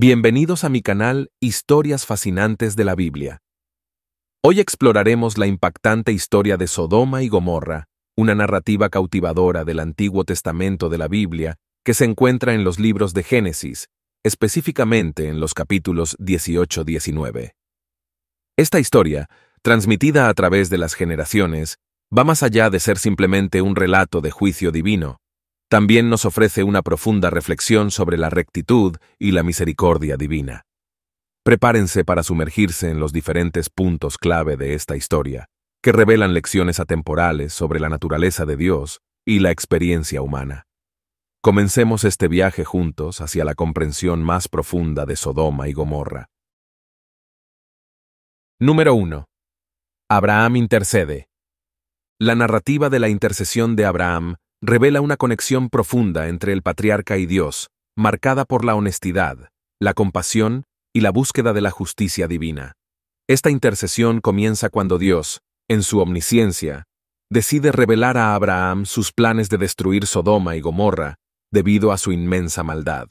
Bienvenidos a mi canal Historias Fascinantes de la Biblia. Hoy exploraremos la impactante historia de Sodoma y Gomorra, una narrativa cautivadora del Antiguo Testamento de la Biblia que se encuentra en los libros de Génesis, específicamente en los capítulos 18-19. Esta historia, transmitida a través de las generaciones, va más allá de ser simplemente un relato de juicio divino también nos ofrece una profunda reflexión sobre la rectitud y la misericordia divina. Prepárense para sumergirse en los diferentes puntos clave de esta historia, que revelan lecciones atemporales sobre la naturaleza de Dios y la experiencia humana. Comencemos este viaje juntos hacia la comprensión más profunda de Sodoma y Gomorra. Número 1. Abraham intercede. La narrativa de la intercesión de Abraham revela una conexión profunda entre el patriarca y Dios, marcada por la honestidad, la compasión y la búsqueda de la justicia divina. Esta intercesión comienza cuando Dios, en su omnisciencia, decide revelar a Abraham sus planes de destruir Sodoma y Gomorra debido a su inmensa maldad.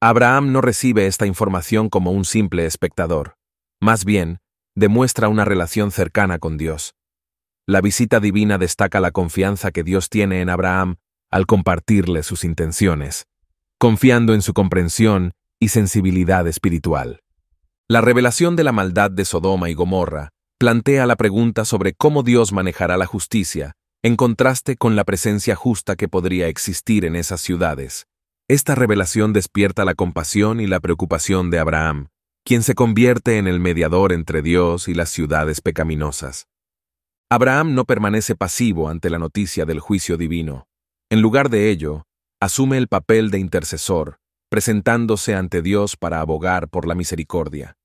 Abraham no recibe esta información como un simple espectador, más bien, demuestra una relación cercana con Dios. La visita divina destaca la confianza que Dios tiene en Abraham al compartirle sus intenciones, confiando en su comprensión y sensibilidad espiritual. La revelación de la maldad de Sodoma y Gomorra plantea la pregunta sobre cómo Dios manejará la justicia, en contraste con la presencia justa que podría existir en esas ciudades. Esta revelación despierta la compasión y la preocupación de Abraham, quien se convierte en el mediador entre Dios y las ciudades pecaminosas. Abraham no permanece pasivo ante la noticia del juicio divino. En lugar de ello, asume el papel de intercesor, presentándose ante Dios para abogar por la misericordia.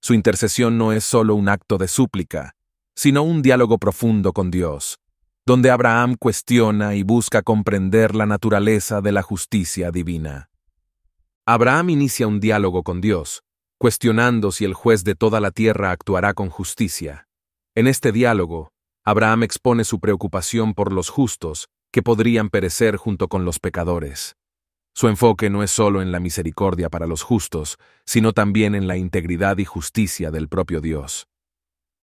Su intercesión no es solo un acto de súplica, sino un diálogo profundo con Dios, donde Abraham cuestiona y busca comprender la naturaleza de la justicia divina. Abraham inicia un diálogo con Dios, cuestionando si el juez de toda la tierra actuará con justicia. En este diálogo, Abraham expone su preocupación por los justos, que podrían perecer junto con los pecadores. Su enfoque no es solo en la misericordia para los justos, sino también en la integridad y justicia del propio Dios.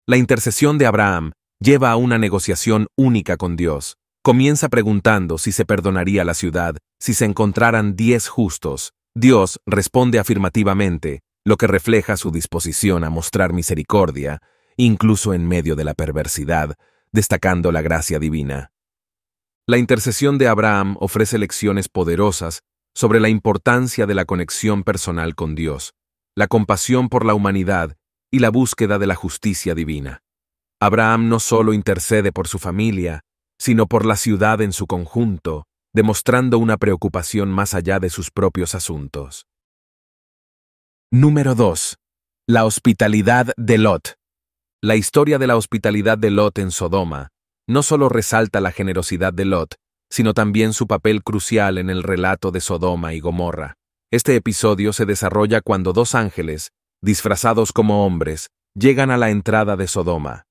La intercesión de Abraham lleva a una negociación única con Dios. Comienza preguntando si se perdonaría la ciudad si se encontraran diez justos. Dios responde afirmativamente, lo que refleja su disposición a mostrar misericordia, incluso en medio de la perversidad, destacando la gracia divina. La intercesión de Abraham ofrece lecciones poderosas sobre la importancia de la conexión personal con Dios, la compasión por la humanidad y la búsqueda de la justicia divina. Abraham no solo intercede por su familia, sino por la ciudad en su conjunto, demostrando una preocupación más allá de sus propios asuntos. Número 2. La hospitalidad de Lot. La historia de la hospitalidad de Lot en Sodoma no solo resalta la generosidad de Lot, sino también su papel crucial en el relato de Sodoma y Gomorra. Este episodio se desarrolla cuando dos ángeles, disfrazados como hombres, llegan a la entrada de Sodoma.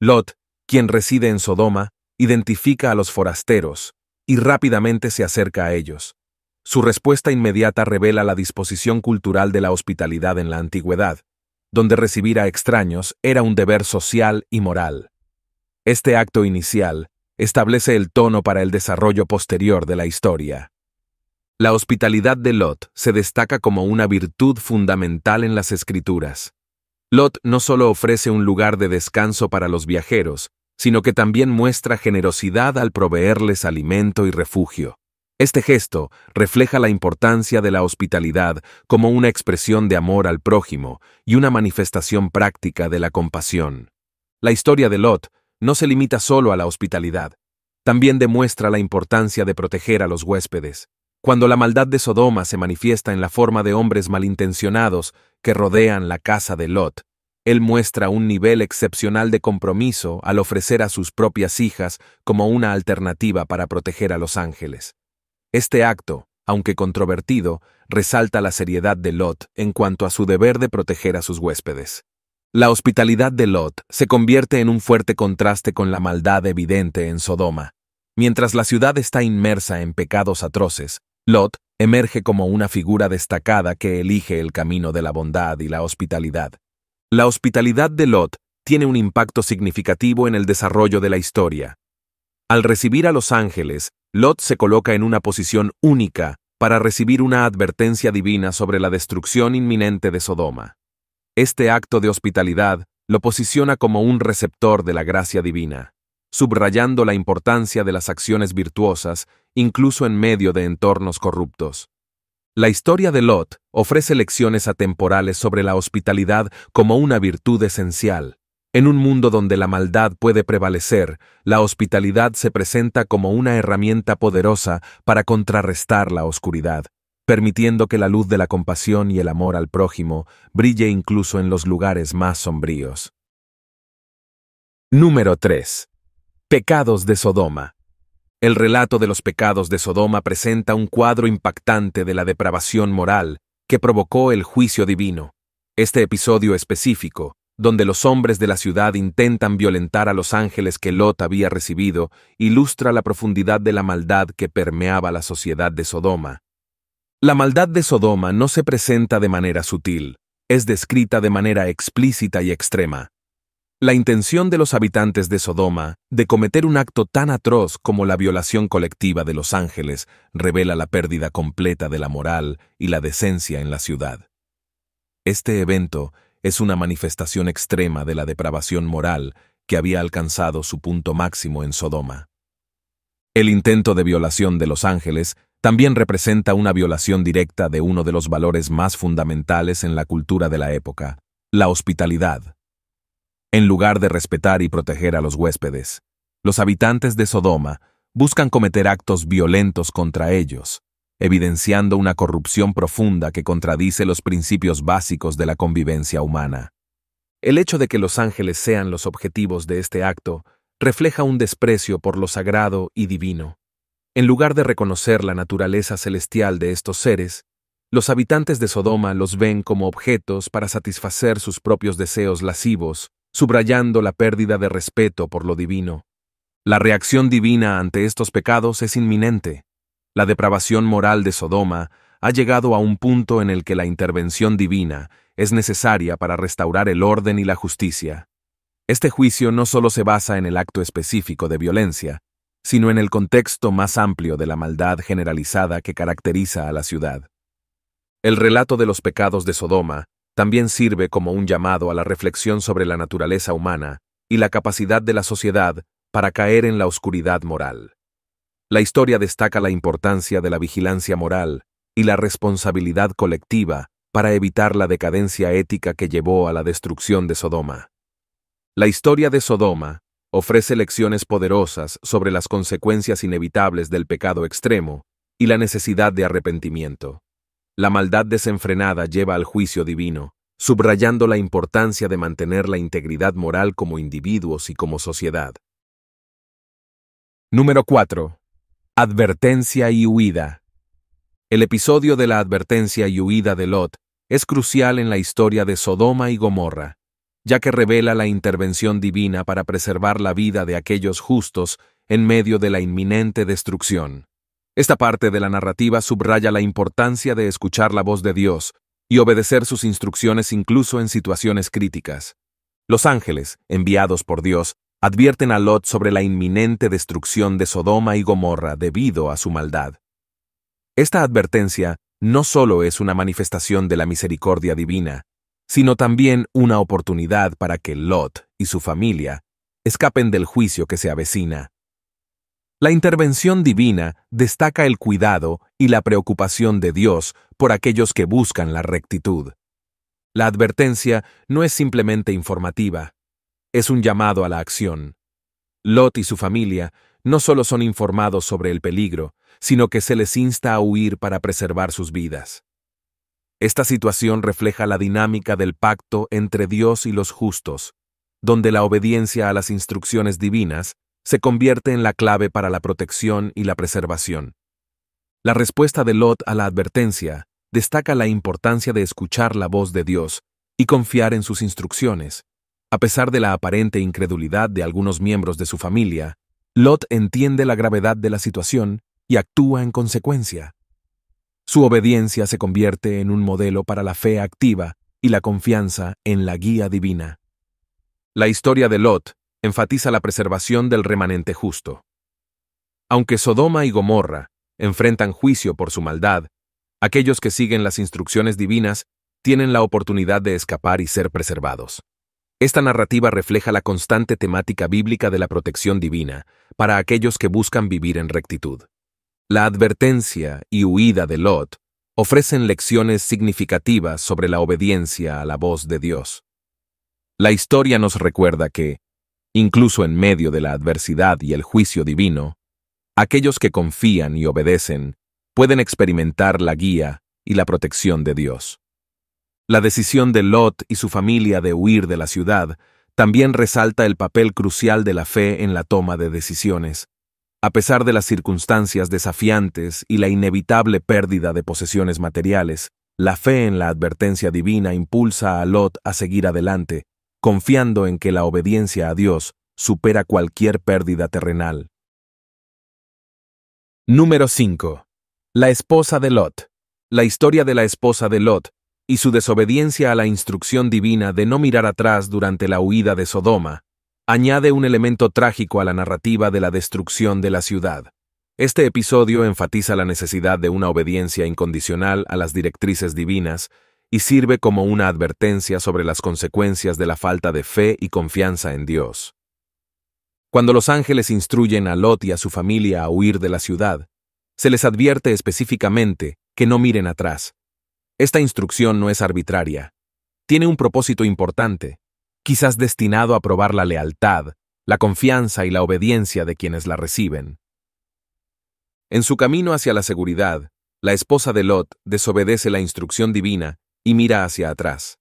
Lot, quien reside en Sodoma, identifica a los forasteros y rápidamente se acerca a ellos. Su respuesta inmediata revela la disposición cultural de la hospitalidad en la antigüedad, donde recibir a extraños era un deber social y moral. Este acto inicial establece el tono para el desarrollo posterior de la historia. La hospitalidad de Lot se destaca como una virtud fundamental en las escrituras. Lot no solo ofrece un lugar de descanso para los viajeros, sino que también muestra generosidad al proveerles alimento y refugio. Este gesto refleja la importancia de la hospitalidad como una expresión de amor al prójimo y una manifestación práctica de la compasión. La historia de Lot no se limita solo a la hospitalidad, también demuestra la importancia de proteger a los huéspedes. Cuando la maldad de Sodoma se manifiesta en la forma de hombres malintencionados que rodean la casa de Lot, él muestra un nivel excepcional de compromiso al ofrecer a sus propias hijas como una alternativa para proteger a los ángeles. Este acto, aunque controvertido, resalta la seriedad de Lot en cuanto a su deber de proteger a sus huéspedes. La hospitalidad de Lot se convierte en un fuerte contraste con la maldad evidente en Sodoma. Mientras la ciudad está inmersa en pecados atroces, Lot emerge como una figura destacada que elige el camino de la bondad y la hospitalidad. La hospitalidad de Lot tiene un impacto significativo en el desarrollo de la historia, al recibir a los ángeles, Lot se coloca en una posición única para recibir una advertencia divina sobre la destrucción inminente de Sodoma. Este acto de hospitalidad lo posiciona como un receptor de la gracia divina, subrayando la importancia de las acciones virtuosas, incluso en medio de entornos corruptos. La historia de Lot ofrece lecciones atemporales sobre la hospitalidad como una virtud esencial, en un mundo donde la maldad puede prevalecer, la hospitalidad se presenta como una herramienta poderosa para contrarrestar la oscuridad, permitiendo que la luz de la compasión y el amor al prójimo brille incluso en los lugares más sombríos. Número 3. Pecados de Sodoma. El relato de los pecados de Sodoma presenta un cuadro impactante de la depravación moral que provocó el juicio divino. Este episodio específico, donde los hombres de la ciudad intentan violentar a los ángeles que Lot había recibido, ilustra la profundidad de la maldad que permeaba la sociedad de Sodoma. La maldad de Sodoma no se presenta de manera sutil, es descrita de manera explícita y extrema. La intención de los habitantes de Sodoma de cometer un acto tan atroz como la violación colectiva de los ángeles revela la pérdida completa de la moral y la decencia en la ciudad. Este evento es una manifestación extrema de la depravación moral que había alcanzado su punto máximo en Sodoma. El intento de violación de los ángeles también representa una violación directa de uno de los valores más fundamentales en la cultura de la época, la hospitalidad. En lugar de respetar y proteger a los huéspedes, los habitantes de Sodoma buscan cometer actos violentos contra ellos, evidenciando una corrupción profunda que contradice los principios básicos de la convivencia humana. El hecho de que los ángeles sean los objetivos de este acto refleja un desprecio por lo sagrado y divino. En lugar de reconocer la naturaleza celestial de estos seres, los habitantes de Sodoma los ven como objetos para satisfacer sus propios deseos lascivos, subrayando la pérdida de respeto por lo divino. La reacción divina ante estos pecados es inminente. La depravación moral de Sodoma ha llegado a un punto en el que la intervención divina es necesaria para restaurar el orden y la justicia. Este juicio no solo se basa en el acto específico de violencia, sino en el contexto más amplio de la maldad generalizada que caracteriza a la ciudad. El relato de los pecados de Sodoma también sirve como un llamado a la reflexión sobre la naturaleza humana y la capacidad de la sociedad para caer en la oscuridad moral. La historia destaca la importancia de la vigilancia moral y la responsabilidad colectiva para evitar la decadencia ética que llevó a la destrucción de Sodoma. La historia de Sodoma ofrece lecciones poderosas sobre las consecuencias inevitables del pecado extremo y la necesidad de arrepentimiento. La maldad desenfrenada lleva al juicio divino, subrayando la importancia de mantener la integridad moral como individuos y como sociedad. Número 4. Advertencia y huida. El episodio de la advertencia y huida de Lot es crucial en la historia de Sodoma y Gomorra, ya que revela la intervención divina para preservar la vida de aquellos justos en medio de la inminente destrucción. Esta parte de la narrativa subraya la importancia de escuchar la voz de Dios y obedecer sus instrucciones incluso en situaciones críticas. Los ángeles, enviados por Dios, advierten a Lot sobre la inminente destrucción de Sodoma y Gomorra debido a su maldad. Esta advertencia no solo es una manifestación de la misericordia divina, sino también una oportunidad para que Lot y su familia escapen del juicio que se avecina. La intervención divina destaca el cuidado y la preocupación de Dios por aquellos que buscan la rectitud. La advertencia no es simplemente informativa, es un llamado a la acción. Lot y su familia no solo son informados sobre el peligro, sino que se les insta a huir para preservar sus vidas. Esta situación refleja la dinámica del pacto entre Dios y los justos, donde la obediencia a las instrucciones divinas se convierte en la clave para la protección y la preservación. La respuesta de Lot a la advertencia destaca la importancia de escuchar la voz de Dios y confiar en sus instrucciones, a pesar de la aparente incredulidad de algunos miembros de su familia, Lot entiende la gravedad de la situación y actúa en consecuencia. Su obediencia se convierte en un modelo para la fe activa y la confianza en la guía divina. La historia de Lot enfatiza la preservación del remanente justo. Aunque Sodoma y Gomorra enfrentan juicio por su maldad, aquellos que siguen las instrucciones divinas tienen la oportunidad de escapar y ser preservados. Esta narrativa refleja la constante temática bíblica de la protección divina para aquellos que buscan vivir en rectitud. La advertencia y huida de Lot ofrecen lecciones significativas sobre la obediencia a la voz de Dios. La historia nos recuerda que, incluso en medio de la adversidad y el juicio divino, aquellos que confían y obedecen pueden experimentar la guía y la protección de Dios. La decisión de Lot y su familia de huir de la ciudad también resalta el papel crucial de la fe en la toma de decisiones. A pesar de las circunstancias desafiantes y la inevitable pérdida de posesiones materiales, la fe en la advertencia divina impulsa a Lot a seguir adelante, confiando en que la obediencia a Dios supera cualquier pérdida terrenal. Número 5. La esposa de Lot. La historia de la esposa de Lot y su desobediencia a la instrucción divina de no mirar atrás durante la huida de Sodoma, añade un elemento trágico a la narrativa de la destrucción de la ciudad. Este episodio enfatiza la necesidad de una obediencia incondicional a las directrices divinas y sirve como una advertencia sobre las consecuencias de la falta de fe y confianza en Dios. Cuando los ángeles instruyen a Lot y a su familia a huir de la ciudad, se les advierte específicamente que no miren atrás, esta instrucción no es arbitraria. Tiene un propósito importante, quizás destinado a probar la lealtad, la confianza y la obediencia de quienes la reciben. En su camino hacia la seguridad, la esposa de Lot desobedece la instrucción divina y mira hacia atrás.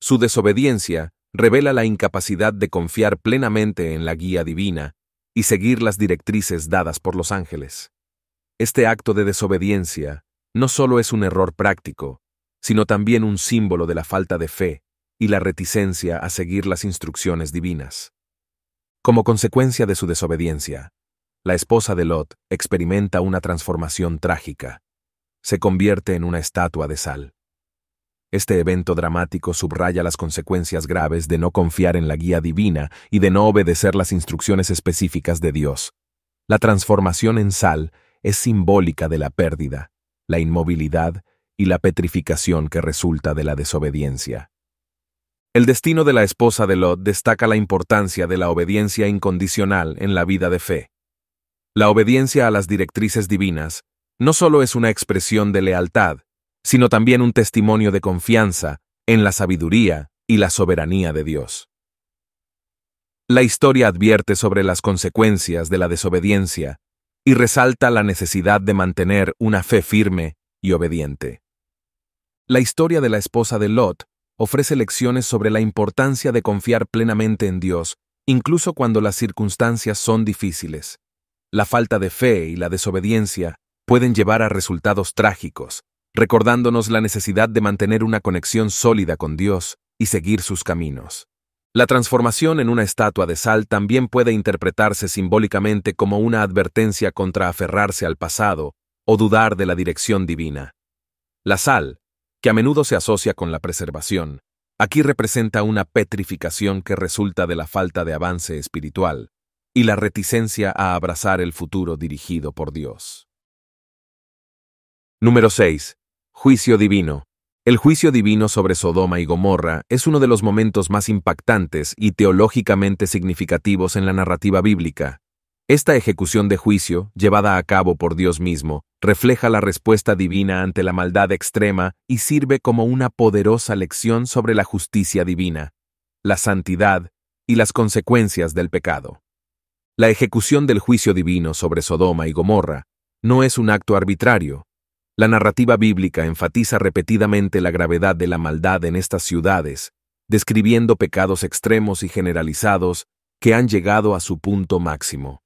Su desobediencia revela la incapacidad de confiar plenamente en la guía divina y seguir las directrices dadas por los ángeles. Este acto de desobediencia no solo es un error práctico, sino también un símbolo de la falta de fe y la reticencia a seguir las instrucciones divinas. Como consecuencia de su desobediencia, la esposa de Lot experimenta una transformación trágica. Se convierte en una estatua de sal. Este evento dramático subraya las consecuencias graves de no confiar en la guía divina y de no obedecer las instrucciones específicas de Dios. La transformación en sal es simbólica de la pérdida, la inmovilidad y la petrificación que resulta de la desobediencia. El destino de la esposa de Lot destaca la importancia de la obediencia incondicional en la vida de fe. La obediencia a las directrices divinas no solo es una expresión de lealtad, sino también un testimonio de confianza en la sabiduría y la soberanía de Dios. La historia advierte sobre las consecuencias de la desobediencia y resalta la necesidad de mantener una fe firme y obediente. La historia de la esposa de Lot ofrece lecciones sobre la importancia de confiar plenamente en Dios, incluso cuando las circunstancias son difíciles. La falta de fe y la desobediencia pueden llevar a resultados trágicos, recordándonos la necesidad de mantener una conexión sólida con Dios y seguir sus caminos. La transformación en una estatua de sal también puede interpretarse simbólicamente como una advertencia contra aferrarse al pasado o dudar de la dirección divina. La sal, que a menudo se asocia con la preservación, aquí representa una petrificación que resulta de la falta de avance espiritual y la reticencia a abrazar el futuro dirigido por Dios. Número 6. Juicio divino. El juicio divino sobre Sodoma y Gomorra es uno de los momentos más impactantes y teológicamente significativos en la narrativa bíblica, esta ejecución de juicio, llevada a cabo por Dios mismo, refleja la respuesta divina ante la maldad extrema y sirve como una poderosa lección sobre la justicia divina, la santidad y las consecuencias del pecado. La ejecución del juicio divino sobre Sodoma y Gomorra no es un acto arbitrario. La narrativa bíblica enfatiza repetidamente la gravedad de la maldad en estas ciudades, describiendo pecados extremos y generalizados que han llegado a su punto máximo.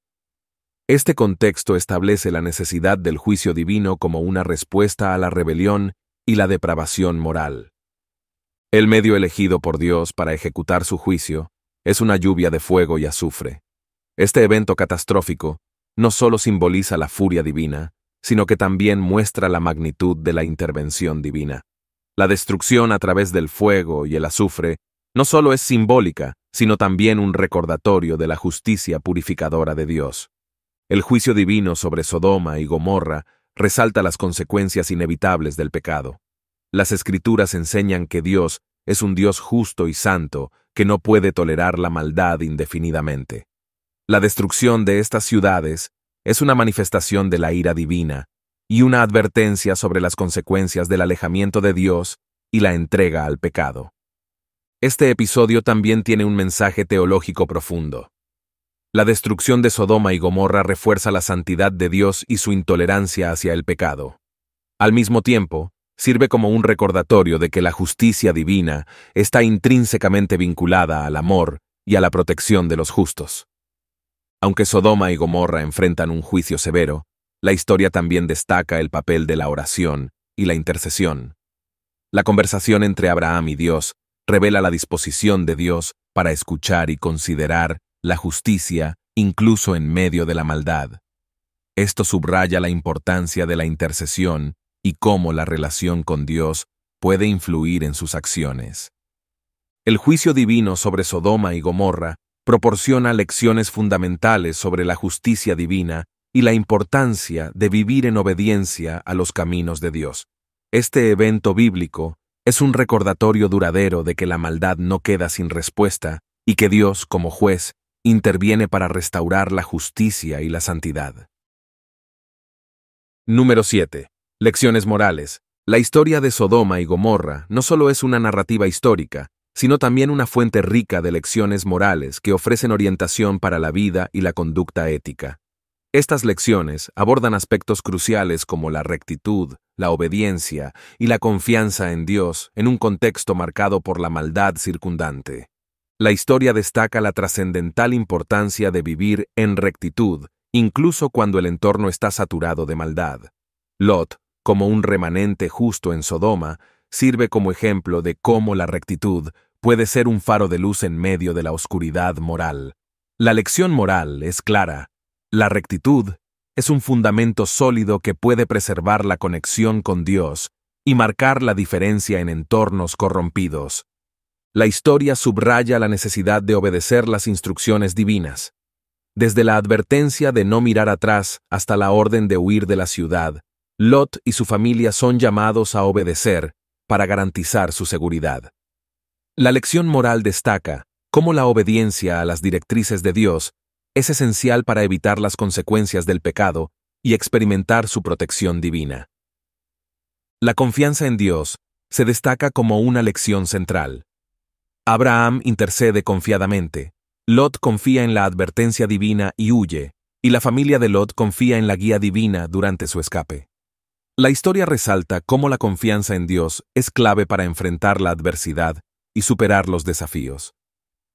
Este contexto establece la necesidad del juicio divino como una respuesta a la rebelión y la depravación moral. El medio elegido por Dios para ejecutar su juicio es una lluvia de fuego y azufre. Este evento catastrófico no solo simboliza la furia divina, sino que también muestra la magnitud de la intervención divina. La destrucción a través del fuego y el azufre no solo es simbólica, sino también un recordatorio de la justicia purificadora de Dios. El juicio divino sobre Sodoma y Gomorra resalta las consecuencias inevitables del pecado. Las escrituras enseñan que Dios es un Dios justo y santo que no puede tolerar la maldad indefinidamente. La destrucción de estas ciudades es una manifestación de la ira divina y una advertencia sobre las consecuencias del alejamiento de Dios y la entrega al pecado. Este episodio también tiene un mensaje teológico profundo. La destrucción de Sodoma y Gomorra refuerza la santidad de Dios y su intolerancia hacia el pecado. Al mismo tiempo, sirve como un recordatorio de que la justicia divina está intrínsecamente vinculada al amor y a la protección de los justos. Aunque Sodoma y Gomorra enfrentan un juicio severo, la historia también destaca el papel de la oración y la intercesión. La conversación entre Abraham y Dios revela la disposición de Dios para escuchar y considerar la justicia, incluso en medio de la maldad. Esto subraya la importancia de la intercesión y cómo la relación con Dios puede influir en sus acciones. El juicio divino sobre Sodoma y Gomorra proporciona lecciones fundamentales sobre la justicia divina y la importancia de vivir en obediencia a los caminos de Dios. Este evento bíblico es un recordatorio duradero de que la maldad no queda sin respuesta y que Dios, como juez, interviene para restaurar la justicia y la santidad. Número 7. Lecciones morales. La historia de Sodoma y Gomorra no solo es una narrativa histórica, sino también una fuente rica de lecciones morales que ofrecen orientación para la vida y la conducta ética. Estas lecciones abordan aspectos cruciales como la rectitud, la obediencia y la confianza en Dios en un contexto marcado por la maldad circundante. La historia destaca la trascendental importancia de vivir en rectitud, incluso cuando el entorno está saturado de maldad. Lot, como un remanente justo en Sodoma, sirve como ejemplo de cómo la rectitud puede ser un faro de luz en medio de la oscuridad moral. La lección moral es clara. La rectitud es un fundamento sólido que puede preservar la conexión con Dios y marcar la diferencia en entornos corrompidos. La historia subraya la necesidad de obedecer las instrucciones divinas, desde la advertencia de no mirar atrás hasta la orden de huir de la ciudad, Lot y su familia son llamados a obedecer para garantizar su seguridad. La lección moral destaca cómo la obediencia a las directrices de Dios es esencial para evitar las consecuencias del pecado y experimentar su protección divina. La confianza en Dios se destaca como una lección central. Abraham intercede confiadamente. Lot confía en la advertencia divina y huye, y la familia de Lot confía en la guía divina durante su escape. La historia resalta cómo la confianza en Dios es clave para enfrentar la adversidad y superar los desafíos.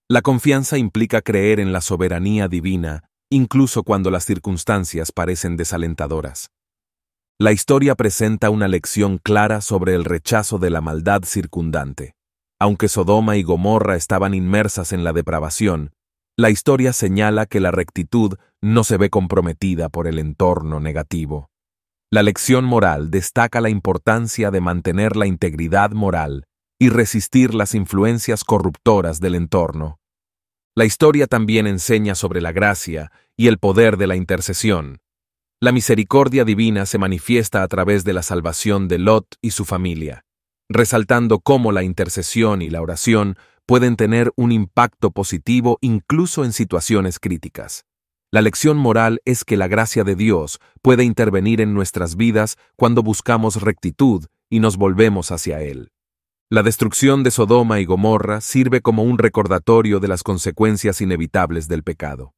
La confianza implica creer en la soberanía divina, incluso cuando las circunstancias parecen desalentadoras. La historia presenta una lección clara sobre el rechazo de la maldad circundante. Aunque Sodoma y Gomorra estaban inmersas en la depravación, la historia señala que la rectitud no se ve comprometida por el entorno negativo. La lección moral destaca la importancia de mantener la integridad moral y resistir las influencias corruptoras del entorno. La historia también enseña sobre la gracia y el poder de la intercesión. La misericordia divina se manifiesta a través de la salvación de Lot y su familia resaltando cómo la intercesión y la oración pueden tener un impacto positivo incluso en situaciones críticas. La lección moral es que la gracia de Dios puede intervenir en nuestras vidas cuando buscamos rectitud y nos volvemos hacia Él. La destrucción de Sodoma y Gomorra sirve como un recordatorio de las consecuencias inevitables del pecado.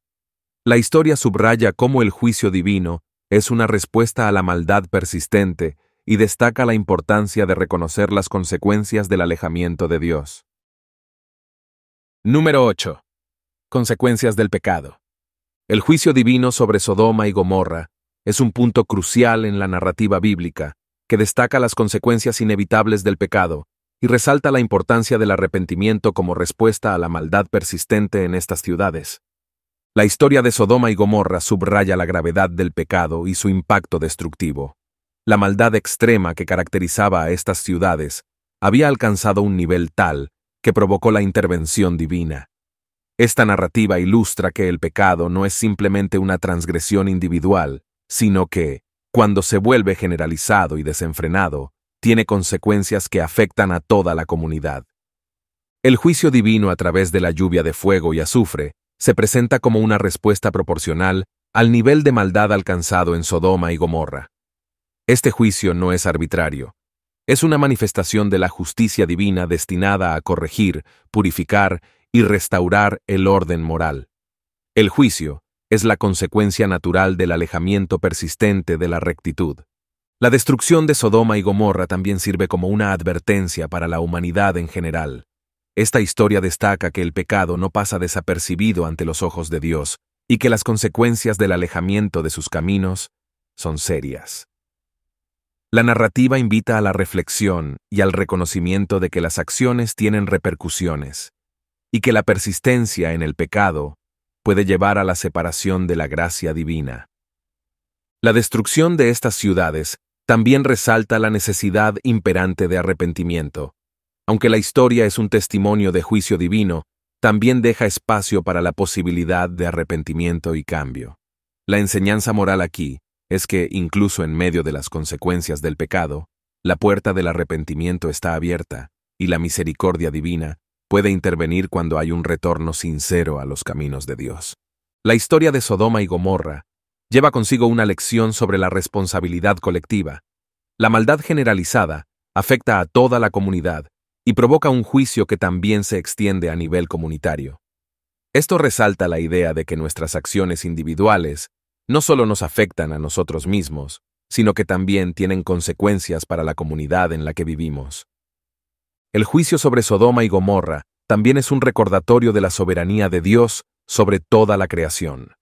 La historia subraya cómo el juicio divino es una respuesta a la maldad persistente y destaca la importancia de reconocer las consecuencias del alejamiento de Dios. Número 8. Consecuencias del pecado. El juicio divino sobre Sodoma y Gomorra es un punto crucial en la narrativa bíblica, que destaca las consecuencias inevitables del pecado y resalta la importancia del arrepentimiento como respuesta a la maldad persistente en estas ciudades. La historia de Sodoma y Gomorra subraya la gravedad del pecado y su impacto destructivo. La maldad extrema que caracterizaba a estas ciudades había alcanzado un nivel tal que provocó la intervención divina. Esta narrativa ilustra que el pecado no es simplemente una transgresión individual, sino que, cuando se vuelve generalizado y desenfrenado, tiene consecuencias que afectan a toda la comunidad. El juicio divino a través de la lluvia de fuego y azufre se presenta como una respuesta proporcional al nivel de maldad alcanzado en Sodoma y Gomorra. Este juicio no es arbitrario. Es una manifestación de la justicia divina destinada a corregir, purificar y restaurar el orden moral. El juicio es la consecuencia natural del alejamiento persistente de la rectitud. La destrucción de Sodoma y Gomorra también sirve como una advertencia para la humanidad en general. Esta historia destaca que el pecado no pasa desapercibido ante los ojos de Dios y que las consecuencias del alejamiento de sus caminos son serias. La narrativa invita a la reflexión y al reconocimiento de que las acciones tienen repercusiones, y que la persistencia en el pecado puede llevar a la separación de la gracia divina. La destrucción de estas ciudades también resalta la necesidad imperante de arrepentimiento. Aunque la historia es un testimonio de juicio divino, también deja espacio para la posibilidad de arrepentimiento y cambio. La enseñanza moral aquí es que, incluso en medio de las consecuencias del pecado, la puerta del arrepentimiento está abierta y la misericordia divina puede intervenir cuando hay un retorno sincero a los caminos de Dios. La historia de Sodoma y Gomorra lleva consigo una lección sobre la responsabilidad colectiva. La maldad generalizada afecta a toda la comunidad y provoca un juicio que también se extiende a nivel comunitario. Esto resalta la idea de que nuestras acciones individuales no solo nos afectan a nosotros mismos, sino que también tienen consecuencias para la comunidad en la que vivimos. El juicio sobre Sodoma y Gomorra también es un recordatorio de la soberanía de Dios sobre toda la creación.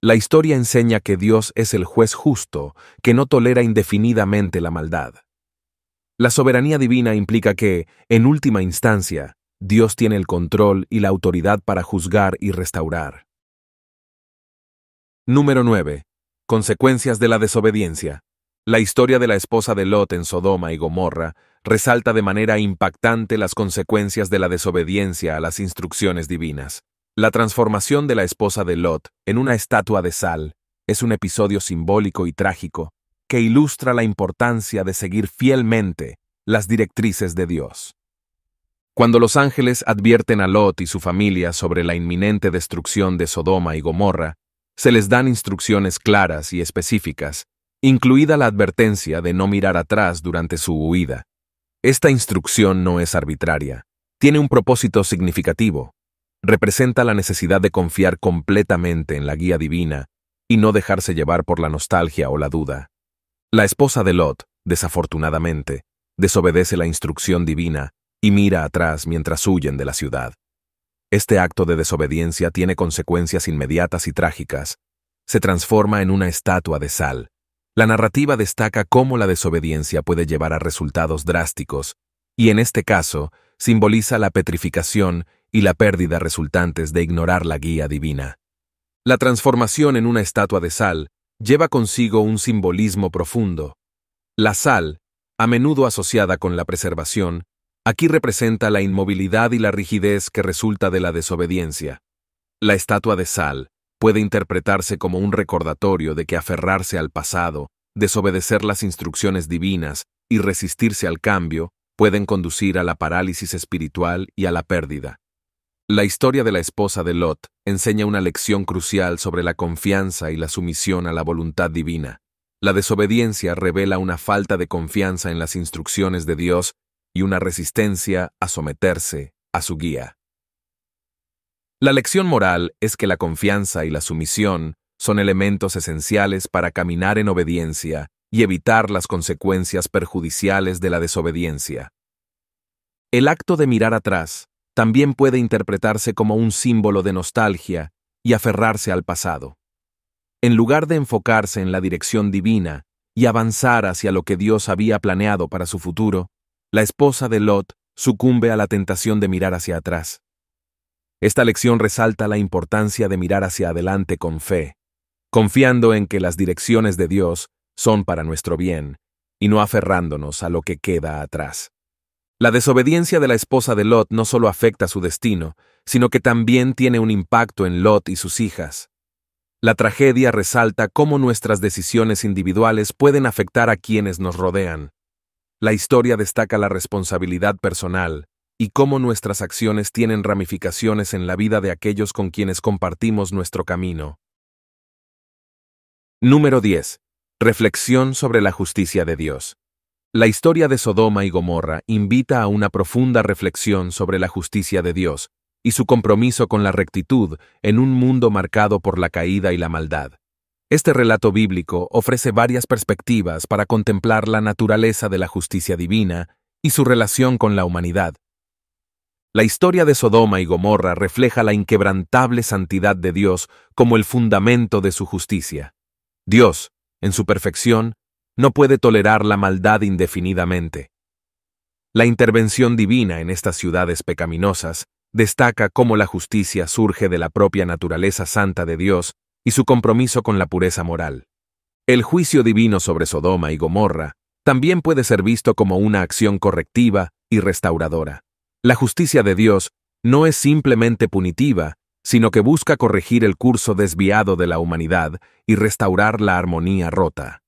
La historia enseña que Dios es el juez justo, que no tolera indefinidamente la maldad. La soberanía divina implica que, en última instancia, Dios tiene el control y la autoridad para juzgar y restaurar. Número 9. Consecuencias de la desobediencia. La historia de la esposa de Lot en Sodoma y Gomorra resalta de manera impactante las consecuencias de la desobediencia a las instrucciones divinas. La transformación de la esposa de Lot en una estatua de sal es un episodio simbólico y trágico que ilustra la importancia de seguir fielmente las directrices de Dios. Cuando los ángeles advierten a Lot y su familia sobre la inminente destrucción de Sodoma y Gomorra, se les dan instrucciones claras y específicas, incluida la advertencia de no mirar atrás durante su huida. Esta instrucción no es arbitraria, tiene un propósito significativo. Representa la necesidad de confiar completamente en la guía divina y no dejarse llevar por la nostalgia o la duda. La esposa de Lot, desafortunadamente, desobedece la instrucción divina y mira atrás mientras huyen de la ciudad. Este acto de desobediencia tiene consecuencias inmediatas y trágicas. Se transforma en una estatua de sal. La narrativa destaca cómo la desobediencia puede llevar a resultados drásticos, y en este caso, simboliza la petrificación y la pérdida resultantes de ignorar la guía divina. La transformación en una estatua de sal lleva consigo un simbolismo profundo. La sal, a menudo asociada con la preservación, Aquí representa la inmovilidad y la rigidez que resulta de la desobediencia. La estatua de Sal puede interpretarse como un recordatorio de que aferrarse al pasado, desobedecer las instrucciones divinas y resistirse al cambio pueden conducir a la parálisis espiritual y a la pérdida. La historia de la esposa de Lot enseña una lección crucial sobre la confianza y la sumisión a la voluntad divina. La desobediencia revela una falta de confianza en las instrucciones de Dios y una resistencia a someterse a su guía. La lección moral es que la confianza y la sumisión son elementos esenciales para caminar en obediencia y evitar las consecuencias perjudiciales de la desobediencia. El acto de mirar atrás también puede interpretarse como un símbolo de nostalgia y aferrarse al pasado. En lugar de enfocarse en la dirección divina y avanzar hacia lo que Dios había planeado para su futuro, la esposa de Lot sucumbe a la tentación de mirar hacia atrás. Esta lección resalta la importancia de mirar hacia adelante con fe, confiando en que las direcciones de Dios son para nuestro bien, y no aferrándonos a lo que queda atrás. La desobediencia de la esposa de Lot no solo afecta su destino, sino que también tiene un impacto en Lot y sus hijas. La tragedia resalta cómo nuestras decisiones individuales pueden afectar a quienes nos rodean. La historia destaca la responsabilidad personal y cómo nuestras acciones tienen ramificaciones en la vida de aquellos con quienes compartimos nuestro camino. Número 10. Reflexión sobre la justicia de Dios. La historia de Sodoma y Gomorra invita a una profunda reflexión sobre la justicia de Dios y su compromiso con la rectitud en un mundo marcado por la caída y la maldad. Este relato bíblico ofrece varias perspectivas para contemplar la naturaleza de la justicia divina y su relación con la humanidad. La historia de Sodoma y Gomorra refleja la inquebrantable santidad de Dios como el fundamento de su justicia. Dios, en su perfección, no puede tolerar la maldad indefinidamente. La intervención divina en estas ciudades pecaminosas destaca cómo la justicia surge de la propia naturaleza santa de Dios y su compromiso con la pureza moral. El juicio divino sobre Sodoma y Gomorra también puede ser visto como una acción correctiva y restauradora. La justicia de Dios no es simplemente punitiva, sino que busca corregir el curso desviado de la humanidad y restaurar la armonía rota.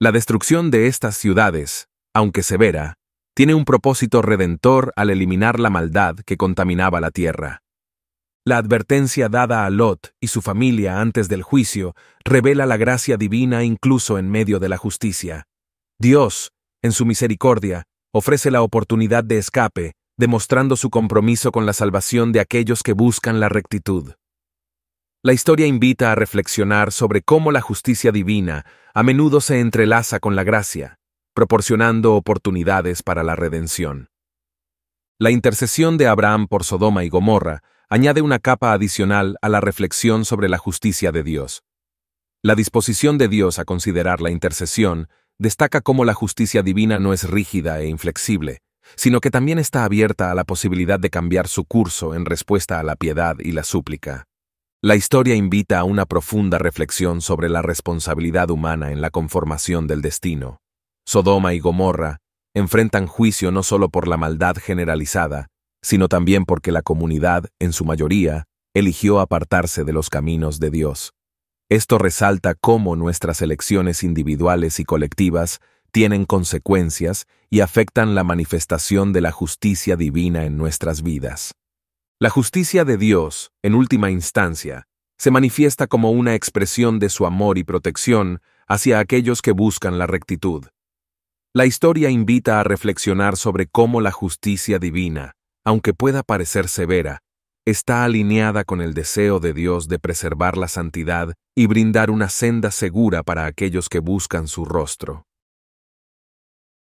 La destrucción de estas ciudades, aunque severa, tiene un propósito redentor al eliminar la maldad que contaminaba la tierra. La advertencia dada a Lot y su familia antes del juicio revela la gracia divina incluso en medio de la justicia. Dios, en su misericordia, ofrece la oportunidad de escape, demostrando su compromiso con la salvación de aquellos que buscan la rectitud. La historia invita a reflexionar sobre cómo la justicia divina a menudo se entrelaza con la gracia, proporcionando oportunidades para la redención. La intercesión de Abraham por Sodoma y Gomorra añade una capa adicional a la reflexión sobre la justicia de Dios. La disposición de Dios a considerar la intercesión destaca cómo la justicia divina no es rígida e inflexible, sino que también está abierta a la posibilidad de cambiar su curso en respuesta a la piedad y la súplica. La historia invita a una profunda reflexión sobre la responsabilidad humana en la conformación del destino. Sodoma y Gomorra enfrentan juicio no solo por la maldad generalizada, sino también porque la comunidad, en su mayoría, eligió apartarse de los caminos de Dios. Esto resalta cómo nuestras elecciones individuales y colectivas tienen consecuencias y afectan la manifestación de la justicia divina en nuestras vidas. La justicia de Dios, en última instancia, se manifiesta como una expresión de su amor y protección hacia aquellos que buscan la rectitud. La historia invita a reflexionar sobre cómo la justicia divina, aunque pueda parecer severa, está alineada con el deseo de Dios de preservar la santidad y brindar una senda segura para aquellos que buscan su rostro.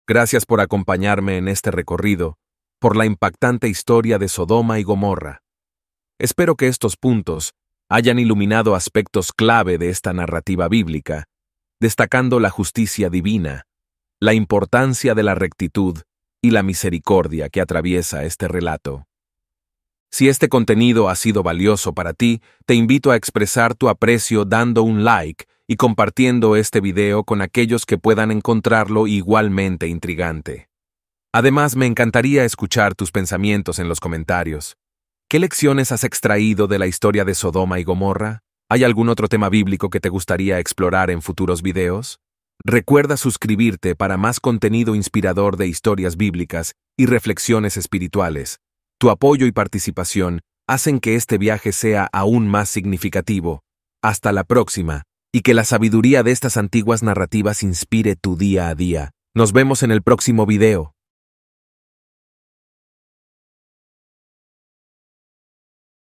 Gracias por acompañarme en este recorrido, por la impactante historia de Sodoma y Gomorra. Espero que estos puntos hayan iluminado aspectos clave de esta narrativa bíblica, destacando la justicia divina, la importancia de la rectitud y la misericordia que atraviesa este relato. Si este contenido ha sido valioso para ti, te invito a expresar tu aprecio dando un like y compartiendo este video con aquellos que puedan encontrarlo igualmente intrigante. Además, me encantaría escuchar tus pensamientos en los comentarios. ¿Qué lecciones has extraído de la historia de Sodoma y Gomorra? ¿Hay algún otro tema bíblico que te gustaría explorar en futuros videos? Recuerda suscribirte para más contenido inspirador de historias bíblicas y reflexiones espirituales. Tu apoyo y participación hacen que este viaje sea aún más significativo. Hasta la próxima, y que la sabiduría de estas antiguas narrativas inspire tu día a día. Nos vemos en el próximo video.